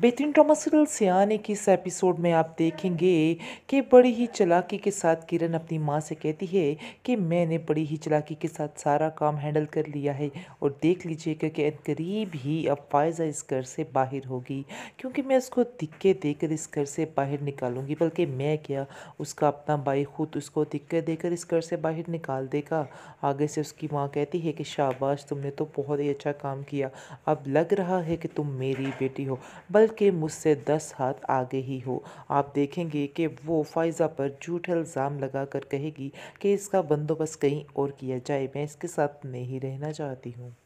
बेहतरीन drama serial सियाने की इस एपिसोड में आप देखेंगे कि बड़ी ही चलाकी के साथ किरण अपनी माँ से कहती है कि मैंने बड़ी ही चलाकी के साथ सारा काम हैंडल कर लिया है और देख लीजिएगा कि करीब ही अब फायजा इस घर से बाहर होगी क्योंकि मैं उसको दिक्के देकर इस घर से बाहर निकालूंगी बल्कि मैं क्या उसका अपना भाई खुद उसको दिक्के देकर इस घर से बाहर निकाल देगा आगे से उसकी माँ कहती है कि शाबाश तुमने तो बहुत ही अच्छा काम किया अब लग रहा है कि तुम मेरी बेटी हो बल्कि मुझसे दस हाथ आगे ही हो आप देखेंगे कि वो फायज़ा पर झूठ इल्ज़ाम लगा कर कहेगी कि इसका बंदोबस्त कहीं और किया जाए मैं इसके साथ नहीं रहना चाहती हूँ